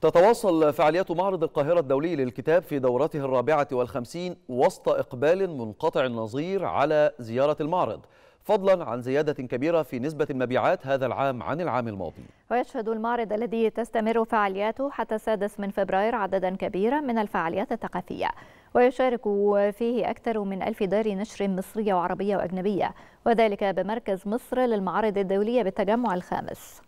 تتواصل فعاليات معرض القاهرة الدولي للكتاب في دورته الرابعة والخمسين وسط إقبال منقطع النظير على زيارة المعرض فضلا عن زيادة كبيرة في نسبة المبيعات هذا العام عن العام الماضي ويشهد المعرض الذي تستمر فعالياته حتى السادس من فبراير عددا كبيرا من الفعاليات الثقافية ويشارك فيه أكثر من ألف دار نشر مصرية وعربية وأجنبية وذلك بمركز مصر للمعارض الدولية بالتجمع الخامس